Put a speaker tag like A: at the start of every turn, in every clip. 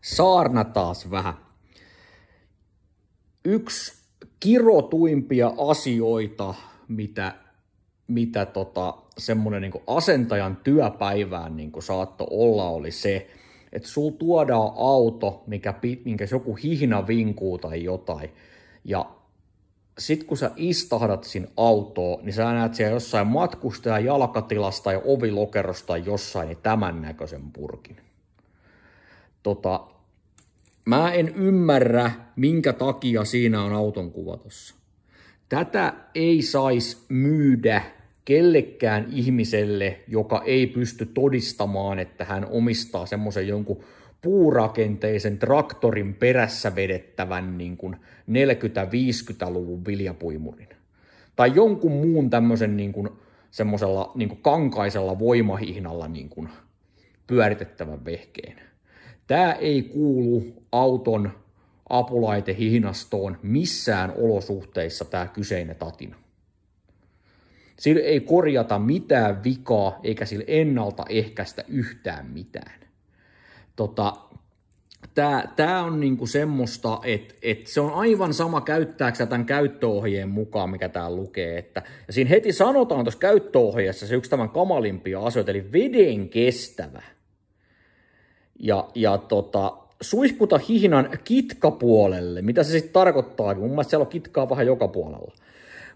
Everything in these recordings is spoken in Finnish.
A: saarna taas vähän. Yksi kirotuimpia asioita, mitä, mitä tota, semmoinen niin asentajan työpäivään niin saatto olla, oli se, että sul tuodaan auto, mikä, minkä joku hihna vinkuu tai jotain, ja sit kun sä istahdat sin autoon, niin sä näet siellä jossain matkustajan jalkatilasta ja ovilokerosta jossain niin tämän näköisen purkin tota, mä en ymmärrä, minkä takia siinä on auton kuva tossa. Tätä ei saisi myydä kellekään ihmiselle, joka ei pysty todistamaan, että hän omistaa semmoisen jonkun puurakenteisen traktorin perässä vedettävän niin kuin 40-50-luvun viljapuimurin. Tai jonkun muun tämmöisen niin kuin, semmoisella niin kuin kankaisella voimahihnalla niin kuin pyöritettävän vehkeen. Tämä ei kuulu auton apulaitehihnastoon missään olosuhteissa tämä kyseinen tatina. Sillä ei korjata mitään vikaa eikä sillä ennaltaehkäistä yhtään mitään. Tota, Tämä, tämä on niinku semmoista, että et se on aivan sama käyttääksä tämän käyttöohjeen mukaan, mikä tämä lukee. Että, ja siinä heti sanotaan tuossa käyttöohjeessa se yksi tämän kamalimpia asioita, eli veden kestävä – ja, ja tota, suihkuta hihnan kitkapuolelle, mitä se sitten tarkoittaa, mun mielestä siellä on kitkaa vähän joka puolella.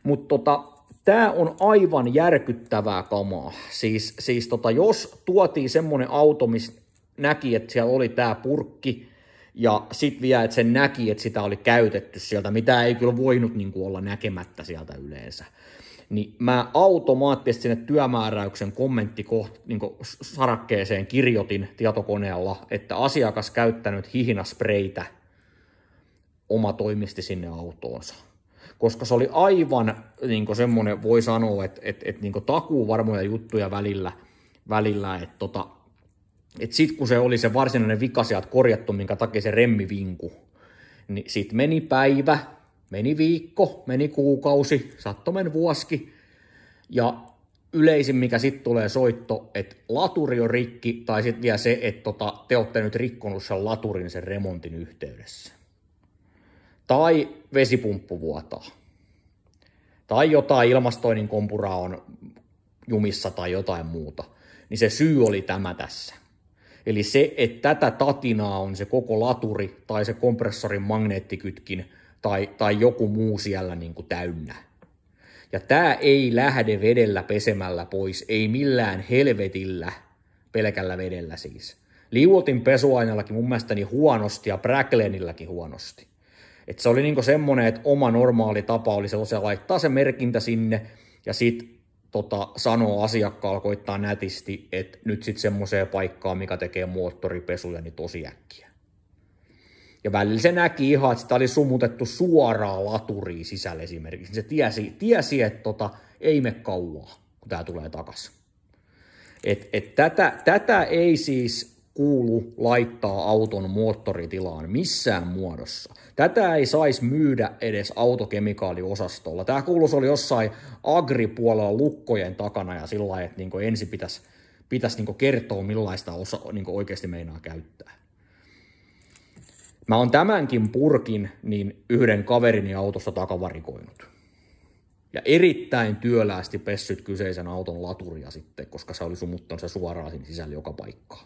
A: Mutta tota, tämä on aivan järkyttävää kamaa. Siis, siis tota, jos tuotiin semmoinen auto, missä näki, että siellä oli tämä purkki, ja sitten vielä, että sen näki, että sitä oli käytetty sieltä, mitä ei kyllä voinut niin olla näkemättä sieltä yleensä niin mä automaattisesti sinne työmääräyksen kommenttikoht, niin sarakkeeseen kirjoitin tietokoneella, että asiakas käyttänyt hihinaspreitä oma toimisti sinne autoonsa. Koska se oli aivan niin semmoinen, voi sanoa, että että, että niin takuu varmoja juttuja välillä, välillä että tota, että sitten kun se oli se varsinainen vika sieltä korjattu, minkä takia se remmi vinku, niin sitten meni päivä, Meni viikko, meni kuukausi, sattomen vuoski. Ja yleisin, mikä sitten tulee soitto, että laturi on rikki, tai sitten vielä se, että tota, te olette nyt rikkonut sen laturin sen remontin yhteydessä. Tai vesipumppu vuotaa. Tai jotain ilmastoinnin kompuraa on jumissa tai jotain muuta. Niin se syy oli tämä tässä. Eli se, että tätä tatinaa on se koko laturi tai se kompressorin magneettikytkin – tai, tai joku muu siellä niin kuin täynnä. Ja tämä ei lähde vedellä pesemällä pois, ei millään helvetillä, pelkällä vedellä siis. Liuotin pesuaineellakin mun mielestäni huonosti ja Bracklenillakin huonosti. Et se oli niinku semmoinen, että oma normaali tapa oli se, se laittaa se merkintä sinne ja sitten tota, sanoo asiakkaalle, koittaa nätisti, että nyt sitten semmoiseen paikkaan, mikä tekee moottoripesuja, niin tosi äkkiä. Ja välillä se näki ihan, että sitä oli sumutettu suoraan laturiin sisälle esimerkiksi. Se tiesi, tiesi että tota, ei me kauaa, kun tämä tulee takaisin. Et, et tätä, tätä ei siis kuulu laittaa auton moottoritilaan missään muodossa. Tätä ei saisi myydä edes autokemikaaliosastolla. Tämä kuulus oli jossain agripuolella lukkojen takana ja sillä lailla, että niinku ensin pitäisi pitäisi niinku kertoa, millaista osa niinku oikeasti meinaa käyttää. Mä oon tämänkin purkin niin yhden kaverini autosta takavarikoinut. Ja erittäin työläästi pessyt kyseisen auton laturia sitten, koska se oli sumuttanut se suoraan sinne sisälle joka paikkaan.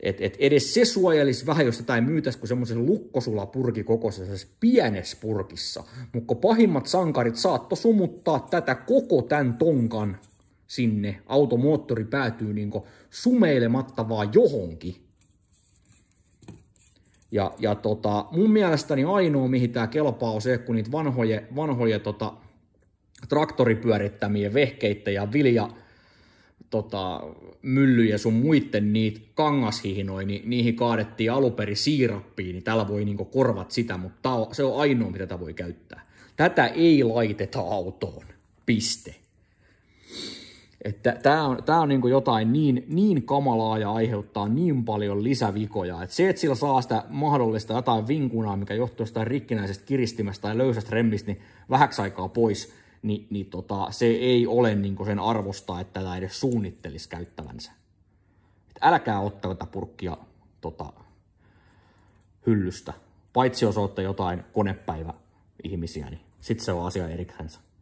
A: Et, et edes se suojelisi vähän, jos tätä ei myytäisi kun semmoisen lukkosulapurki kokoisessa pienessä purkissa. Mutta pahimmat sankarit saatto sumuttaa tätä koko tämän tonkan sinne, automoottori päätyy niinku sumeilematta vaan johonkin. Ja, ja tota, mun mielestäni ainoa, mihin tämä kelpaa, on se, kun niitä vanhoja, vanhoja tota, traktoripyörittämiä vehkeitä ja vilja tota, myllyjä sun muitten niitä kangashihinoja, niin niihin kaadettiin aluperi siirappiin, niin tällä voi niinku korvat sitä, mutta on, se on ainoa, mitä tätä voi käyttää. Tätä ei laiteta autoon. Piste että tämä on, tää on niin jotain niin, niin kamalaa ja aiheuttaa niin paljon lisävikoja. Et se, että sillä saa sitä mahdollista jotain vinkunaa, mikä johtuu jostain rikkinäisestä kiristimästä tai löysästä remmistä, niin vähäksi aikaa pois, niin, niin tota, se ei ole niin sen arvosta, että tätä edes suunnittelisi käyttävänsä. Et älkää ottaa tätä purkkia tota, hyllystä, paitsi jos olette jotain konepäivä ihmisiä, niin sitten se on asia erikseen.